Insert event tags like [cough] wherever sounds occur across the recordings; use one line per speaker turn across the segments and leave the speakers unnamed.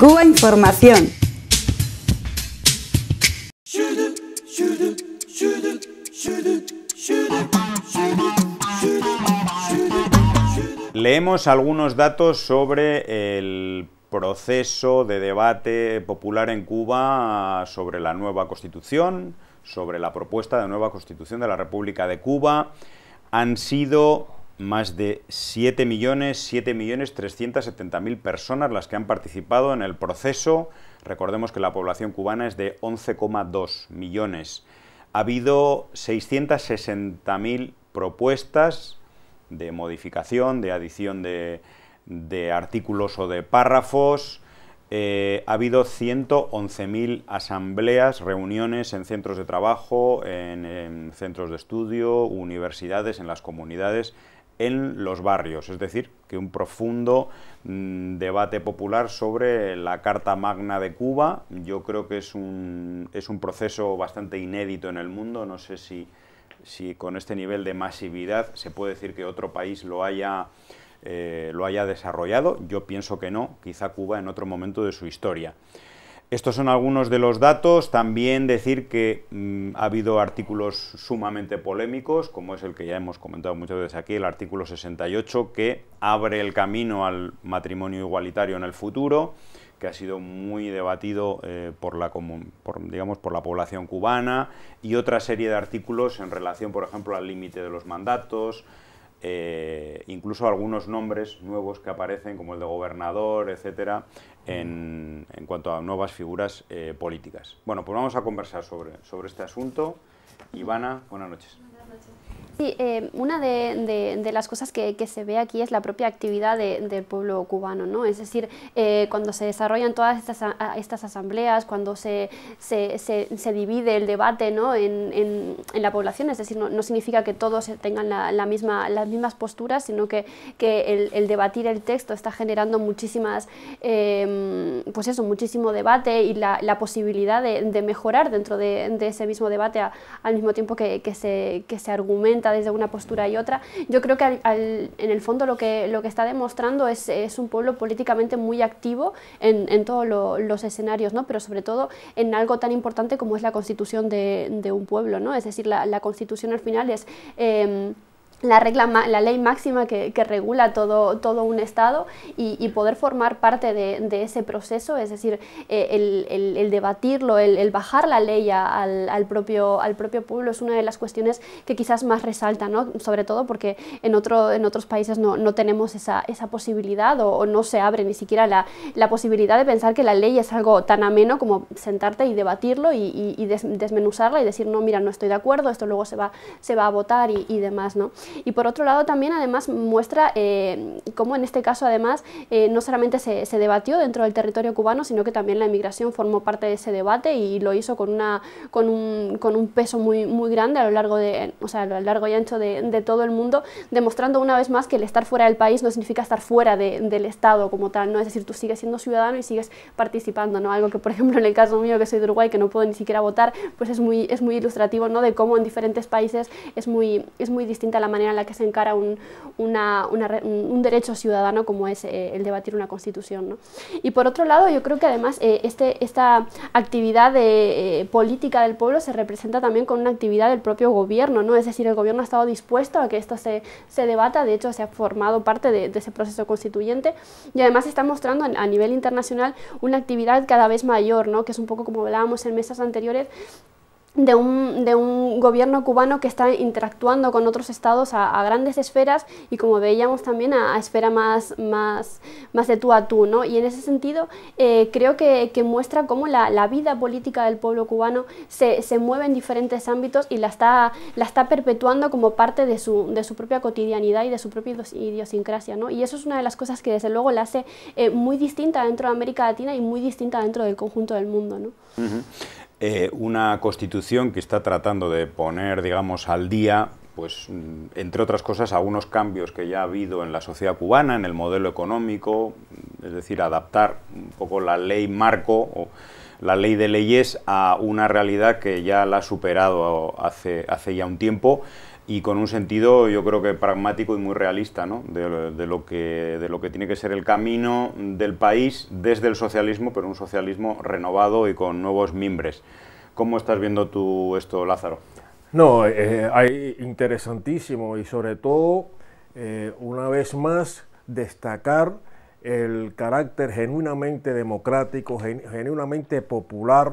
Cuba Información.
Leemos algunos datos sobre el proceso de debate popular en Cuba sobre la nueva constitución, sobre la propuesta de nueva constitución de la República de Cuba. Han sido más de 7 millones, 7 millones 370 mil personas las que han participado en el proceso. Recordemos que la población cubana es de 11,2 millones. Ha habido 660 mil propuestas de modificación, de adición de, artículos o de párrafos. Eh, ha habido 111.000 asambleas, reuniones en centros de trabajo, en centros de estudio, universidades, en las comunidades, en los barrios, es decir, que un profundo mm, debate popular sobre la Carta Magna de Cuba, yo creo que es un, es un proceso bastante inédito en el mundo, no sé si, si con este nivel de masividad se puede decir que otro país lo haya, eh, lo haya desarrollado, yo pienso que no, quizá Cuba en otro momento de su historia. Estos son algunos de los datos. También decir que mm, ha habido artículos sumamente polémicos, como es el que ya hemos comentado muchas veces aquí, el artículo 68, que abre el camino al matrimonio igualitario en el futuro, que ha sido muy debatido eh, por, la población cubana, y otra serie de artículos en relación, por ejemplo, al límite de los mandatos, eh, incluso algunos nombres nuevos que aparecen, como el de gobernador, etcétera, en, cuanto a nuevas figuras eh, políticas. Bueno, pues vamos a conversar sobre, sobre este asunto. Ivana, Buenas noches.
Sí, eh, una de, las cosas que, se ve aquí es la propia actividad del pueblo cubano, ¿no? Es decir, eh, cuando se desarrollan todas estas, estas asambleas, cuando se, se, divide el debate en, la población, es decir, no, significa que todos tengan las mismas posturas, sino que, el, debatir el texto está generando muchísimas, eh, pues eso, muchísimo debate y la, posibilidad de, mejorar dentro de, ese mismo debate al mismo tiempo se, que se argumenta desde una postura y otra. Yo creo que en el fondo lo que, lo que está demostrando es, es un pueblo políticamente muy activo en, todos los escenarios, ¿no? pero sobre todo en algo tan importante como es la constitución de, un pueblo. ¿no? Es decir, la, constitución al final es... Em, la, regla, la ley máxima que, que regula todo, todo un Estado y, poder formar parte de, ese proceso, es decir, eh, el, debatirlo, el, bajar la ley al, al, propio, al propio pueblo es una de las cuestiones que quizás más resalta, ¿no? sobre todo porque en, otro, en otros países no, no tenemos esa, esa posibilidad o, no se abre ni siquiera la, posibilidad de pensar que la ley es algo tan ameno como sentarte y debatirlo y, desmenuzarla y decir, no, mira, no estoy de acuerdo, esto luego se va, se va a votar y, y demás. ¿no? Y por otro lado también además muestra eh, cómo en este caso además eh, no solamente se, se, debatió dentro del territorio cubano, sino que también la inmigración formó parte de ese debate y lo hizo con, una, con, un, con un peso muy, muy grande a lo largo, de, o sea, a lo largo y ancho de, de todo el mundo, demostrando una vez más que el estar fuera del país no significa estar fuera del Estado como tal, ¿no? es decir, tú sigues siendo ciudadano y sigues participando, ¿no? algo que por ejemplo en el caso mío que soy de Uruguay, que no puedo ni siquiera votar, pues es muy, es muy ilustrativo ¿no? de cómo en diferentes países es muy, es muy distinta la manera en la que se encara un, derecho ciudadano como es eh, el debatir una constitución. Y por otro lado, yo creo que además eh, este, esta actividad de, eh, política del pueblo se representa también con una actividad del propio gobierno, ¿no? es decir, el gobierno ha estado dispuesto a que esto se, debata, de hecho se ha formado parte de, ese proceso constituyente y además está mostrando a nivel internacional una actividad cada vez mayor, ¿no? que es un poco como hablábamos en mesas anteriores, de un, de un, gobierno cubano que está interactuando con otros estados a, grandes esferas y como veíamos también a, esfera más, más, más, de tú a tú. ¿no? Y en ese sentido eh, creo que, muestra cómo la, vida política del pueblo cubano se, se, mueve en diferentes ámbitos y la está, la está perpetuando como parte de su, de su propia cotidianidad y de su propia idiosincrasia. ¿no? Y eso es una de las cosas que desde luego la hace eh, muy distinta dentro de América Latina y muy distinta dentro del conjunto del mundo. ¿no?
Eh, una constitución que está tratando de poner, digamos, al día, pues, mm, entre otras cosas, algunos cambios que ya ha habido en la sociedad cubana, en el modelo económico, mm, es decir, adaptar un poco la ley marco o la ley de leyes a una realidad que ya la ha superado hace, hace ya un tiempo y con un sentido yo creo que pragmático y muy realista de, lo que, de lo que tiene que ser el camino del país desde el socialismo, pero un socialismo renovado y con nuevos mimbres. ¿Cómo estás viendo tú esto, Lázaro? No, eh,
hay interesantísimo y sobre todo, eh, una vez más, destacar el carácter genuinamente democrático, genuinamente popular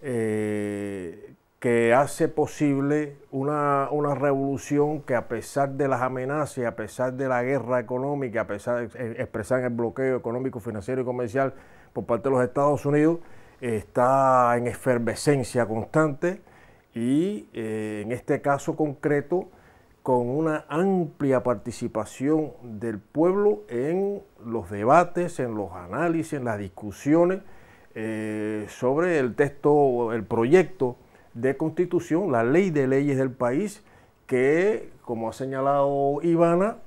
eh, que hace posible una, revolución que a pesar de las amenazas, a pesar de la guerra económica, a pesar de expresar el bloqueo económico, financiero y comercial por parte de los Estados Unidos, está en efervescencia constante y eh, en este caso concreto con una amplia participación del pueblo en los debates, en los análisis, en las discusiones eh, sobre el texto, el proyecto de constitución, la ley de leyes del país, que, como ha señalado Ivana,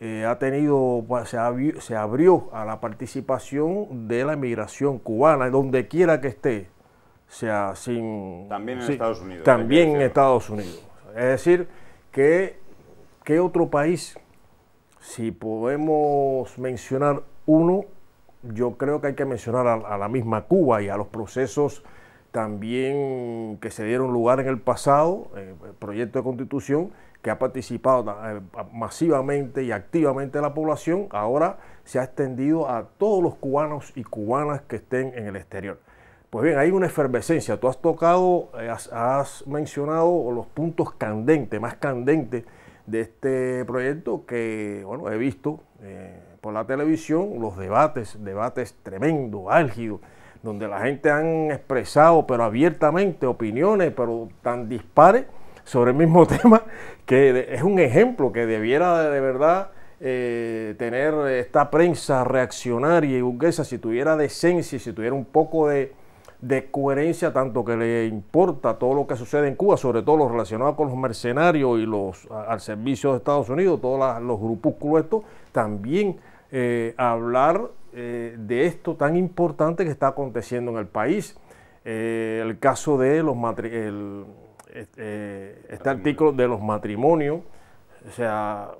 eh, ha tenido, pues, se, abrió, a la participación de la migración cubana, donde quiera que esté, sea sin... También en Estados Unidos. También en Estados Unidos. Es decir, que, ¿qué otro país? Si podemos mencionar uno, yo creo que hay que mencionar a la misma Cuba y a los procesos también que se dieron lugar en el pasado, eh, el proyecto de constitución que ha participado eh, masivamente y activamente la población, ahora se ha extendido a todos los cubanos y cubanas que estén en el exterior. Pues bien, hay una efervescencia. Tú has tocado, eh, has, mencionado los puntos candentes, más candentes de este proyecto que, bueno, he visto por la televisión los debates, debates tremendos, álgidos donde la gente han expresado, pero abiertamente, opiniones, pero tan dispares sobre el mismo [laughs] tema, que es un ejemplo que debiera de, verdad eh, tener esta prensa reaccionaria y burguesa, si tuviera decencia, y si tuviera un poco de, coherencia, tanto que le importa todo lo que sucede en Cuba, sobre todo lo relacionado con los mercenarios y los al servicio de Estados Unidos, todos los grupúsculos estos, también eh, hablar eh, de esto tan importante que está aconteciendo en el país. Eh, el caso de los el, este artículo de los matrimonios, o sea,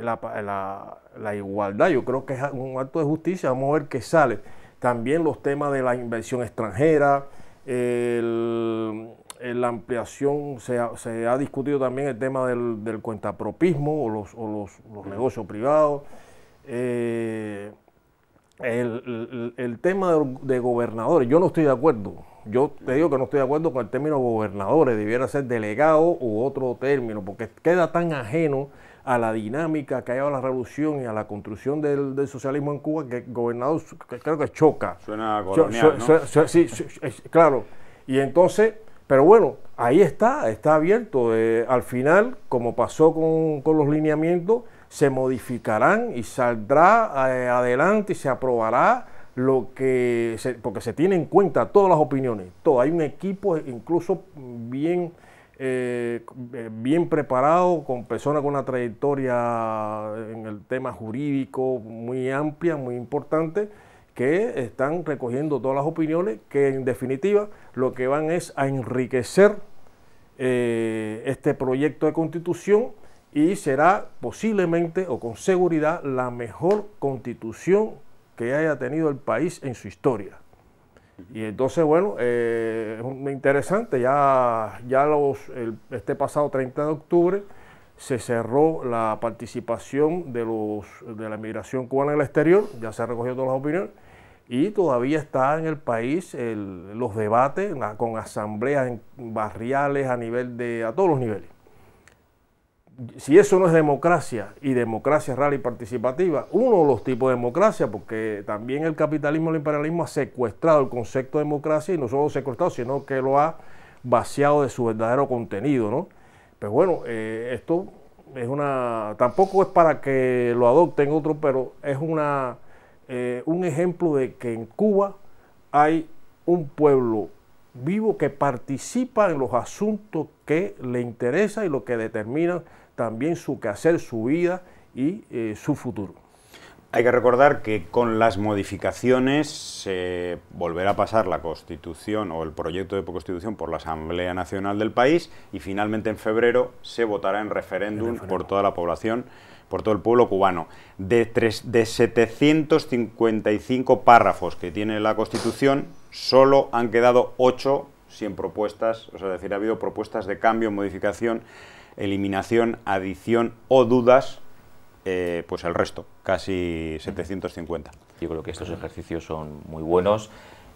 la, igualdad, yo creo que es un acto de justicia, vamos a ver qué sale. También los temas de la inversión extranjera, la ampliación, se ha, discutido también el tema del, del cuentapropismo o los, o los negocios privados. Eh, el, tema de, gobernadores, yo no estoy de acuerdo. Yo te digo que no estoy de acuerdo con el término gobernadores, debiera ser delegado u otro término, porque queda tan ajeno a la dinámica que ha llevado la revolución y a la construcción del, socialismo en Cuba que gobernador creo que choca. Suena colonial, sí, claro. Y entonces, pero bueno, ahí está, está abierto. Eh, al final, como pasó con, con los lineamientos, se modificarán y saldrá eh, adelante y se aprobará lo que porque se tiene en cuenta todas las opiniones, Hay un equipo incluso bien, eh, bien preparado, con personas con una trayectoria en el tema jurídico muy amplia, muy importante, que están recogiendo todas las opiniones, que en definitiva lo que van es a enriquecer eh, este proyecto de constitución y será posiblemente o con seguridad la mejor constitución que haya tenido el país en su historia. Y entonces, bueno, eh, es interesante, ya, ya este pasado 30 de octubre se cerró la participación de, la migración cubana en el exterior, ya se recogido todas las opiniones, y todavía está en el país los debates con asambleas barriales a nivel de, a todos los niveles si eso no es democracia y democracia real y participativa, uno de los tipos de democracia, porque también el capitalismo y el imperialismo ha secuestrado el concepto de democracia y no solo secuestrado, sino que lo ha vaciado de su verdadero contenido, ¿no? Pues bueno, eh, esto es una, tampoco es para que lo adopten otros, pero es una, eh, un ejemplo de que en Cuba hay un pueblo vivo que participa en los asuntos que le interesan y lo que determinan también su quehacer, su vida y eh, su futuro.
Hay que recordar que con las modificaciones se volverá a pasar la Constitución o el proyecto de Constitución por la Asamblea Nacional del país y finalmente en febrero se votará en referéndum por toda la población, por todo el pueblo cubano. De, tres, de 755 párrafos que tiene la Constitución, solo han quedado 8 sin propuestas, o sea, es decir, ha habido propuestas de cambio, modificación eliminación, adición o dudas, eh,
pues el resto, casi 750. Yo creo que estos ejercicios son muy buenos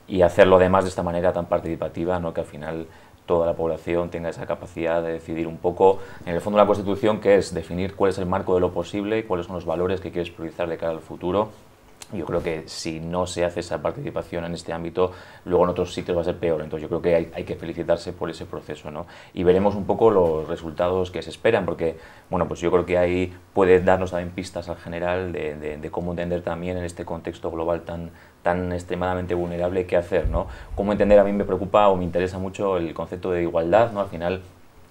y hacerlo además de esta manera tan participativa, ¿no? que al final toda la población tenga esa capacidad de decidir un poco, en el fondo de la Constitución, que es definir cuál es el marco de lo posible, y cuáles son los valores que quieres priorizar de cara al futuro yo creo que si no se hace esa participación en este ámbito, luego en otros sitios va a ser peor. Entonces yo creo que hay, que felicitarse por ese proceso, ¿no? Y veremos un poco los resultados que se esperan, porque, bueno, pues yo creo que ahí puede darnos también pistas al general de, de cómo entender también en este contexto global tan, tan extremadamente vulnerable qué hacer, ¿no? Cómo entender, a mí me preocupa o me interesa mucho el concepto de igualdad, ¿no? Al final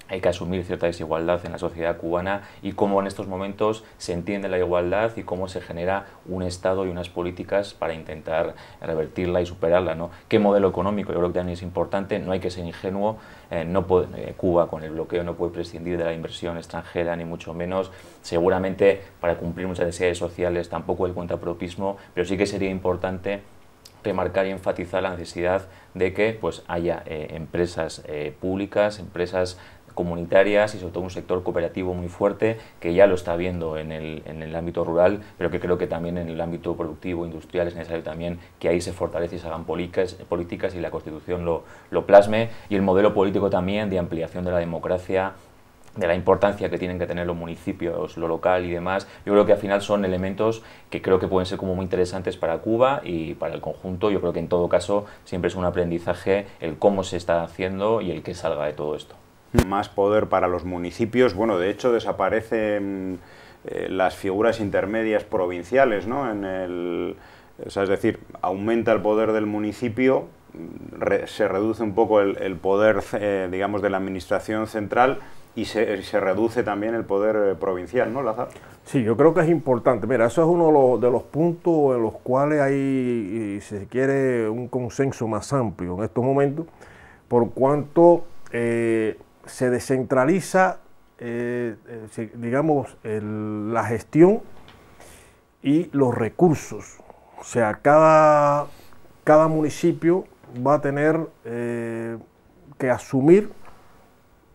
hay que asumir cierta desigualdad en la sociedad cubana y cómo en estos momentos se entiende la igualdad y cómo se genera un Estado y unas políticas para intentar revertirla y superarla. ¿no? ¿Qué modelo económico? Yo creo que también es importante, no hay que ser ingenuo. Eh, no eh, Cuba con el bloqueo no puede prescindir de la inversión extranjera, ni mucho menos. Seguramente para cumplir muchas necesidades sociales tampoco el cuentapropismo, pero sí que sería importante remarcar y enfatizar la necesidad de que pues, haya eh, empresas públicas, empresas comunitarias y sobre todo un sector cooperativo muy fuerte que ya lo está viendo en el, en el ámbito rural, pero que creo que también en el ámbito productivo, industrial, es necesario también que ahí se fortalece y se hagan políticas, políticas y la Constitución lo, lo plasme y el modelo político también de ampliación de la democracia de la importancia que tienen que tener los municipios, lo local y demás, yo creo que al final son elementos que creo que pueden ser como muy interesantes para Cuba y para el conjunto. Yo creo que en todo caso siempre es un aprendizaje el cómo se está haciendo y el que salga de todo esto más
poder para los municipios. Bueno, de hecho desaparecen eh, las figuras intermedias provinciales, ¿no? En el, es decir, aumenta el poder del municipio, se reduce un poco el, poder, eh, digamos, de la administración
central y
se, reduce también el poder eh, provincial, ¿no, Lazar?
Sí, yo creo que es importante. Mira, eso es uno de los, puntos en los cuales hay, si se quiere, un consenso más amplio en estos momentos, por cuanto se descentraliza, eh, eh, digamos, la gestión y los recursos. O sea, cada, cada municipio va a tener eh, que asumir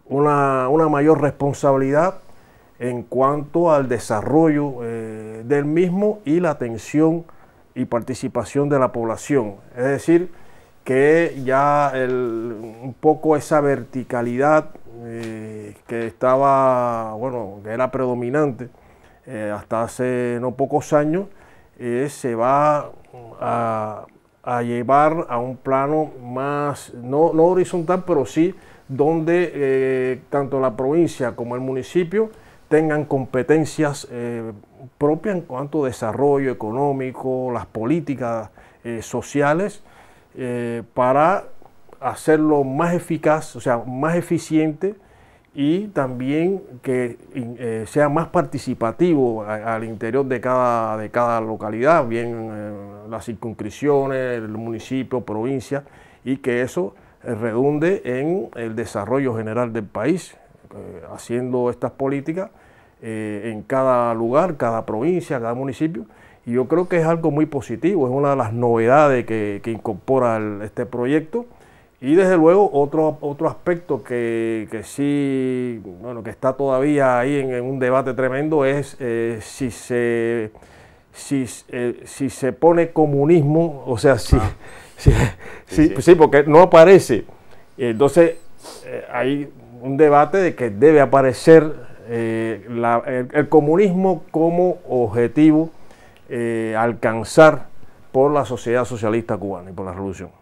una, mayor responsabilidad en cuanto al desarrollo del mismo y la atención y participación de la población. Es decir, que ya un poco esa verticalidad eh, que estaba, bueno, que era predominante eh, hasta hace no pocos años, eh, se va a, llevar a un plano más, no, no horizontal, pero sí donde tanto la provincia como el municipio tengan competencias propias en cuanto a desarrollo económico, las políticas sociales, para hacerlo más eficaz, o sea, más eficiente y también que eh, sea más participativo al interior de cada, de cada localidad, bien eh, las circunscripciones, el municipio, provincia, y que eso eh, redunde en el desarrollo general del país, haciendo estas políticas en cada lugar, cada provincia, cada municipio. Y yo creo que es algo muy positivo, es una de las novedades que, incorpora este proyecto. Y desde luego otro, otro aspecto que, sí, bueno, que está todavía ahí en, un debate tremendo es eh, si se si, eh, si, se pone comunismo, o sea, ah. [laughs] sí, sí. porque no aparece. Entonces eh, hay un debate de que debe aparecer el, comunismo como objetivo alcanzar por la sociedad socialista cubana y por la revolución.